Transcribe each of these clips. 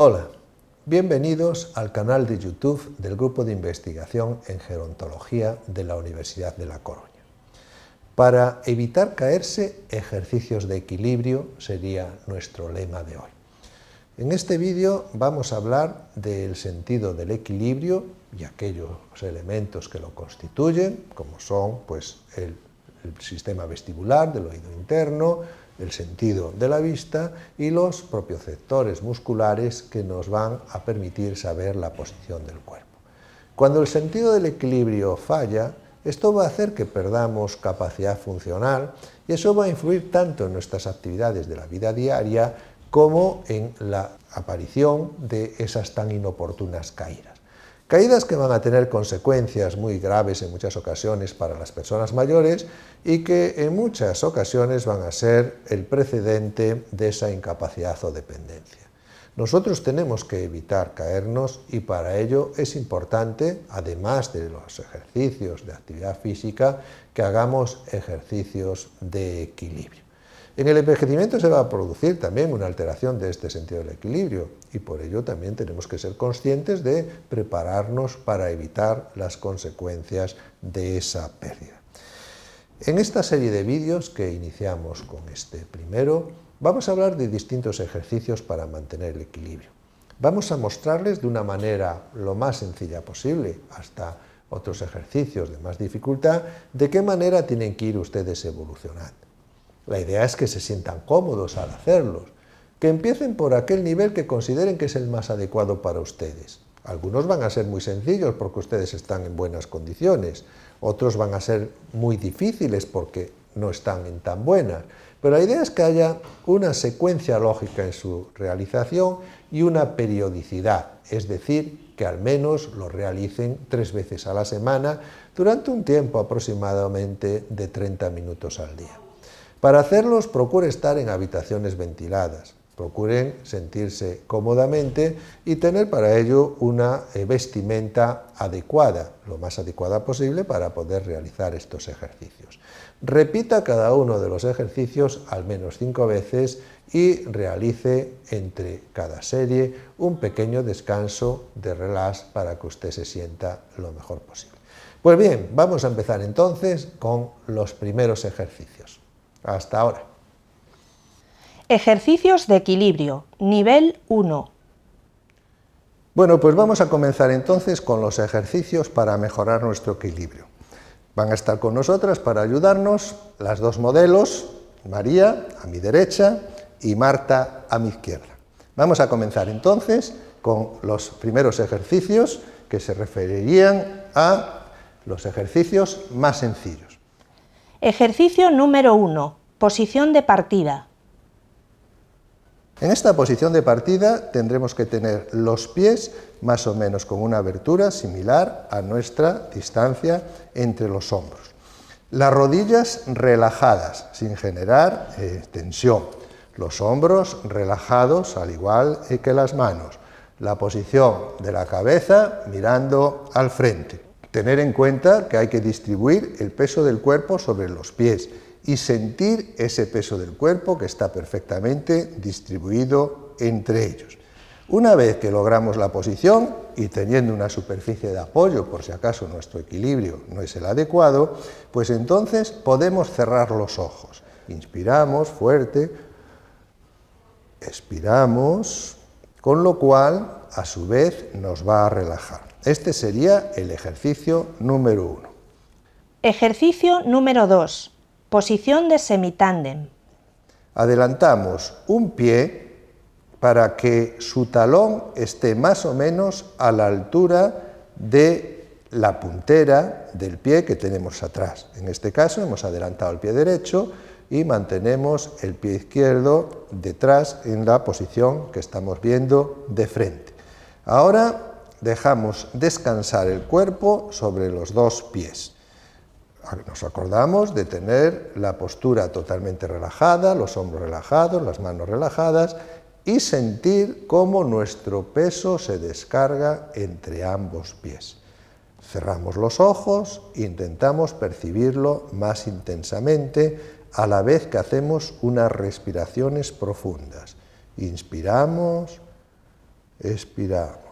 Hola, bienvenidos al canal de YouTube del Grupo de Investigación en Gerontología de la Universidad de La Coruña. Para evitar caerse, ejercicios de equilibrio sería nuestro lema de hoy. En este vídeo vamos a hablar del sentido del equilibrio y aquellos elementos que lo constituyen, como son pues, el sistema vestibular del oído interno, el sentido de la vista y los propios sectores musculares que nos van a permitir saber la posición del cuerpo. Cuando el sentido del equilibrio falla, esto va a hacer que perdamos capacidad funcional y eso va a influir tanto en nuestras actividades de la vida diaria como en la aparición de esas tan inoportunas caídas. Caídas que van a tener consecuencias muy graves en muchas ocasiones para las personas mayores y que en muchas ocasiones van a ser el precedente de esa incapacidad o dependencia. Nosotros tenemos que evitar caernos y para ello es importante, además de los ejercicios de actividad física, que hagamos ejercicios de equilibrio. En el envejecimiento se va a producir también una alteración de este sentido del equilibrio y por ello también tenemos que ser conscientes de prepararnos para evitar las consecuencias de esa pérdida. En esta serie de vídeos que iniciamos con este primero, vamos a hablar de distintos ejercicios para mantener el equilibrio. Vamos a mostrarles de una manera lo más sencilla posible, hasta otros ejercicios de más dificultad, de qué manera tienen que ir ustedes evolucionando. La idea es que se sientan cómodos al hacerlos, que empiecen por aquel nivel que consideren que es el más adecuado para ustedes. Algunos van a ser muy sencillos porque ustedes están en buenas condiciones, otros van a ser muy difíciles porque no están en tan buenas. Pero la idea es que haya una secuencia lógica en su realización y una periodicidad, es decir, que al menos lo realicen tres veces a la semana durante un tiempo aproximadamente de 30 minutos al día. Para hacerlos, procure estar en habitaciones ventiladas. Procuren sentirse cómodamente y tener para ello una eh, vestimenta adecuada, lo más adecuada posible para poder realizar estos ejercicios. Repita cada uno de los ejercicios al menos cinco veces y realice entre cada serie un pequeño descanso de relax para que usted se sienta lo mejor posible. Pues bien, vamos a empezar entonces con los primeros ejercicios hasta ahora. Ejercicios de equilibrio, nivel 1. Bueno, pues vamos a comenzar entonces con los ejercicios para mejorar nuestro equilibrio. Van a estar con nosotras para ayudarnos las dos modelos, María a mi derecha y Marta a mi izquierda. Vamos a comenzar entonces con los primeros ejercicios que se referirían a los ejercicios más sencillos. Ejercicio número 1. Posición de partida. En esta posición de partida tendremos que tener los pies más o menos con una abertura similar a nuestra distancia entre los hombros. Las rodillas relajadas, sin generar eh, tensión. Los hombros relajados, al igual eh, que las manos. La posición de la cabeza mirando al frente. Tener en cuenta que hay que distribuir el peso del cuerpo sobre los pies y sentir ese peso del cuerpo que está perfectamente distribuido entre ellos. Una vez que logramos la posición y teniendo una superficie de apoyo por si acaso nuestro equilibrio no es el adecuado, pues entonces podemos cerrar los ojos. Inspiramos fuerte, expiramos, con lo cual a su vez nos va a relajar. Este sería el ejercicio número uno. Ejercicio número dos. Posición de semitándem. Adelantamos un pie para que su talón esté más o menos a la altura de la puntera del pie que tenemos atrás. En este caso hemos adelantado el pie derecho y mantenemos el pie izquierdo detrás en la posición que estamos viendo de frente. Ahora dejamos descansar el cuerpo sobre los dos pies nos acordamos de tener la postura totalmente relajada, los hombros relajados, las manos relajadas y sentir cómo nuestro peso se descarga entre ambos pies. Cerramos los ojos, intentamos percibirlo más intensamente a la vez que hacemos unas respiraciones profundas. Inspiramos, expiramos.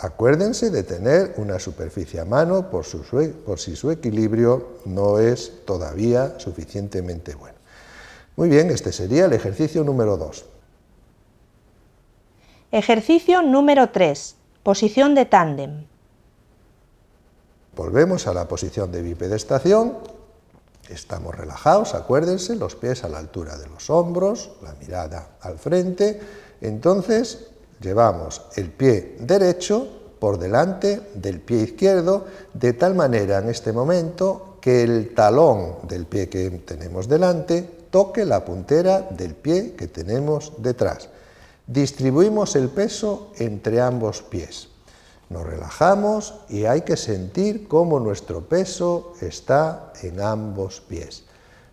Acuérdense de tener una superficie a mano por, si su equilibrio no es todavía suficientemente bueno. Muy bien, este sería el ejercicio número 2. Ejercicio número 3. Posición de tándem. Volvemos a la posición de bipedestación. Estamos relajados, acuérdense, los pies a la altura de los hombros, la mirada al frente. Entonces, Llevamos el pie derecho por delante del pie izquierdo, de tal manera en este momento que el talón del pie que tenemos delante toque la puntera del pie que tenemos detrás. Distribuimos el peso entre ambos pies. Nos relajamos y hay que sentir cómo nuestro peso está en ambos pies.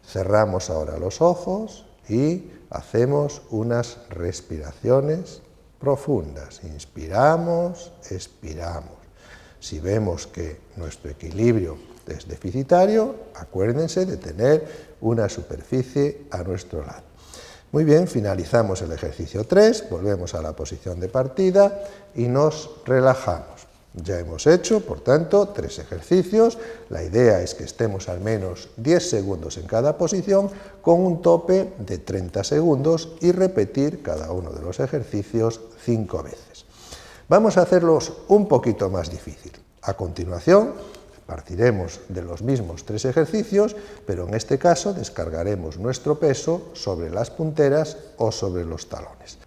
Cerramos ahora los ojos y hacemos unas respiraciones profundas. Inspiramos, expiramos. Si vemos que nuestro equilibrio es deficitario, acuérdense de tener una superficie a nuestro lado. Muy bien, finalizamos el ejercicio 3, volvemos a la posición de partida y nos relajamos. Ya hemos hecho, por tanto, tres ejercicios. La idea es que estemos al menos 10 segundos en cada posición con un tope de 30 segundos y repetir cada uno de los ejercicios cinco veces. Vamos a hacerlos un poquito más difícil. A continuación, partiremos de los mismos tres ejercicios, pero en este caso descargaremos nuestro peso sobre las punteras o sobre los talones.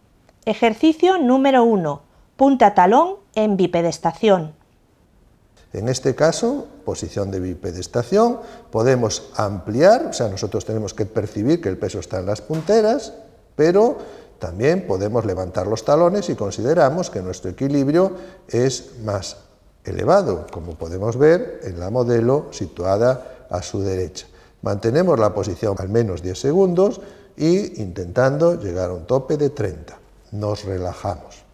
Ejercicio número 1. Punta talón en bipedestación. En este caso, posición de bipedestación, podemos ampliar, o sea, nosotros tenemos que percibir que el peso está en las punteras, pero también podemos levantar los talones y consideramos que nuestro equilibrio es más elevado, como podemos ver en la modelo situada a su derecha. Mantenemos la posición al menos 10 segundos e intentando llegar a un tope de 30. Nos relajamos.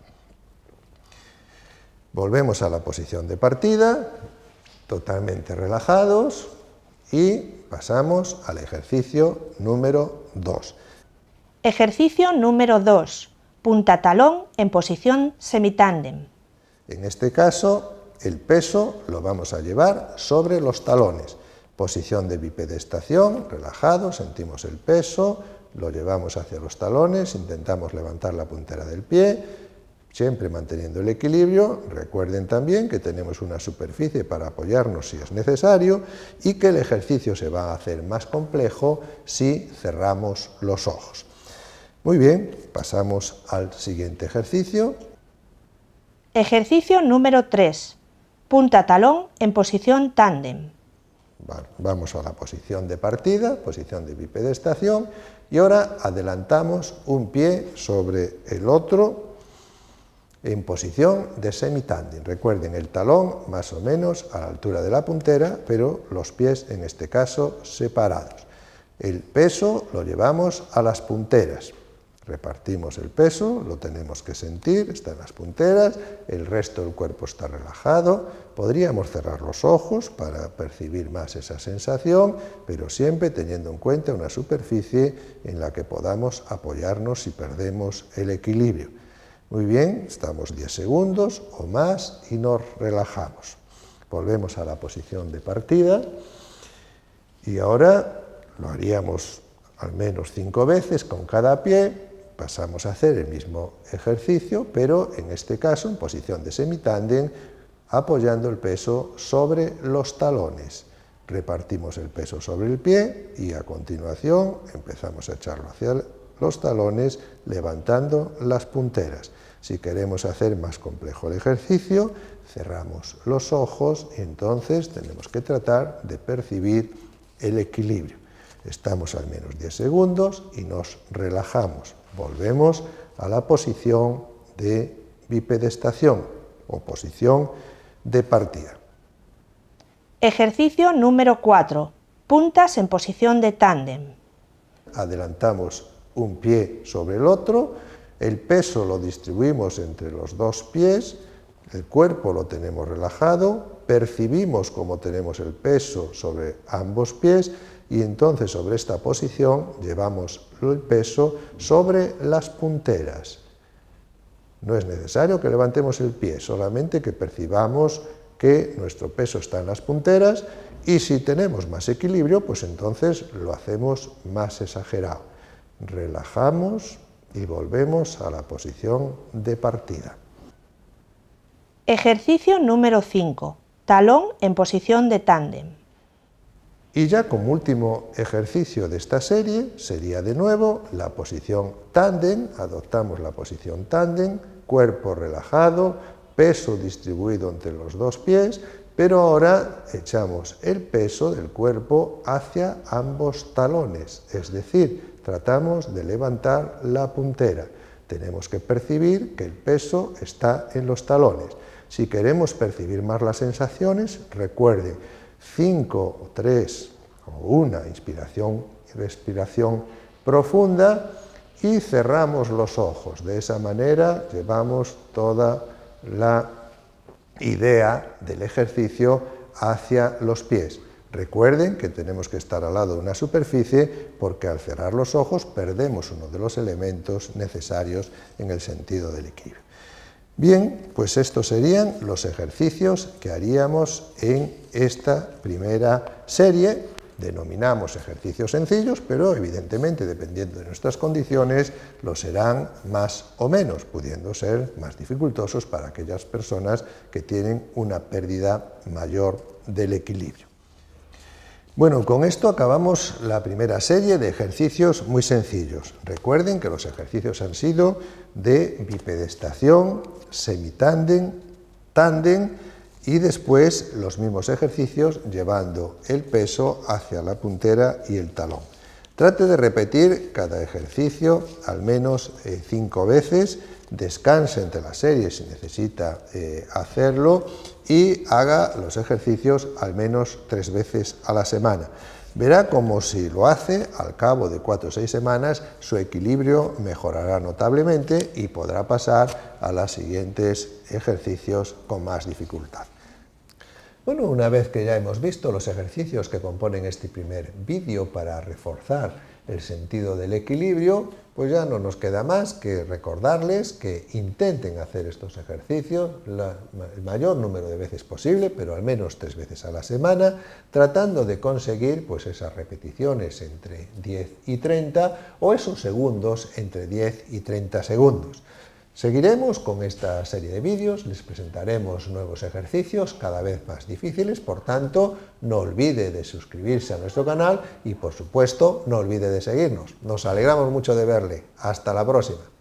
Volvemos a la posición de partida, totalmente relajados y pasamos al ejercicio número 2. Ejercicio número 2. Punta en posición semitándem. En este caso, el peso lo vamos a llevar sobre los talones. Posición de bipedestación, relajado, sentimos el peso, lo llevamos hacia los talones, intentamos levantar la puntera del pie, siempre manteniendo el equilibrio. Recuerden también que tenemos una superficie para apoyarnos si es necesario y que el ejercicio se va a hacer más complejo si cerramos los ojos. Muy bien, pasamos al siguiente ejercicio. Ejercicio número 3. Punta talón en posición tándem. vamos a la posición de partida, posición de bipedestación, y ahora adelantamos un pie sobre el otro en posición de semitanding. Recuerden el talón más o menos a la altura de la puntera, pero los pies en este caso separados. El peso lo llevamos a las punteras. Repartimos el peso, lo tenemos que sentir, está en las punteras, el resto del cuerpo está relajado. Podríamos cerrar los ojos para percibir más esa sensación, pero siempre teniendo en cuenta una superficie en la que podamos apoyarnos si perdemos el equilibrio. Muy bien, estamos 10 segundos o más y nos relajamos. Volvemos a la posición de partida y ahora lo haríamos al menos 5 veces con cada pie. Pasamos a hacer el mismo ejercicio, pero en este caso en posición de semitándem, apoyando el peso sobre los talones. Repartimos el peso sobre el pie y a continuación empezamos a echarlo hacia los talones levantando las punteras. Si queremos hacer más complejo el ejercicio, cerramos los ojos y entonces tenemos que tratar de percibir el equilibrio. Estamos al menos 10 segundos y nos relajamos. Volvemos a la posición de bipedestación o posición de partida. Ejercicio número 4. Puntas en posición de tándem. Adelantamos un pie sobre el otro, el peso lo distribuimos entre los dos pies, el cuerpo lo tenemos relajado, percibimos cómo tenemos el peso sobre ambos pies y entonces sobre esta posición llevamos el peso sobre las punteras. No es necesario que levantemos el pie, solamente que percibamos que nuestro peso está en las punteras y si tenemos más equilibrio, pues entonces lo hacemos más exagerado relajamos y volvemos a la posición de partida. Ejercicio número 5. Talón en posición de tándem. Y ya como último ejercicio de esta serie sería de nuevo la posición tándem. Adoptamos la posición tándem, cuerpo relajado, peso distribuido entre los dos pies, pero ahora echamos el peso del cuerpo hacia ambos talones, es decir, tratamos de levantar la puntera. Tenemos que percibir que el peso está en los talones. Si queremos percibir más las sensaciones, recuerde, 5 o 3 o 1, inspiración y respiración profunda, y cerramos los ojos. De esa manera llevamos toda la idea del ejercicio hacia los pies. Recuerden que tenemos que estar al lado de una superficie porque al cerrar los ojos perdemos uno de los elementos necesarios en el sentido del equilibrio. Bien, pues estos serían los ejercicios que haríamos en esta primera serie. Denominamos ejercicios sencillos, pero evidentemente dependiendo de nuestras condiciones los serán más o menos, pudiendo ser más dificultosos para aquellas personas que tienen una pérdida mayor del equilibrio. Bueno, con esto acabamos la primera serie de ejercicios muy sencillos. Recuerden que los ejercicios han sido de bipedestación, semitanden, tándem y después los mismos ejercicios llevando el peso hacia la puntera y el talón. Trate de repetir cada ejercicio al menos eh, cinco veces descanse entre las series si necesita eh, hacerlo y haga los ejercicios al menos tres veces a la semana. Verá como si lo hace, al cabo de cuatro o seis semanas, su equilibrio mejorará notablemente y podrá pasar a los siguientes ejercicios con más dificultad. Bueno, una vez que ya hemos visto los ejercicios que componen este primer vídeo para reforzar el sentido del equilibrio, pues ya no nos queda más que recordarles que intenten hacer estos ejercicios el mayor número de veces posible, pero al menos tres veces a la semana, tratando de conseguir pues esas repeticiones entre 10 y 30 o esos segundos entre 10 y 30 segundos. Seguiremos con esta serie de vídeos, les presentaremos nuevos ejercicios cada vez más difíciles, por tanto, no olvide de suscribirse a nuestro canal y, por supuesto, no olvide de seguirnos. Nos alegramos mucho de verle. Hasta la próxima.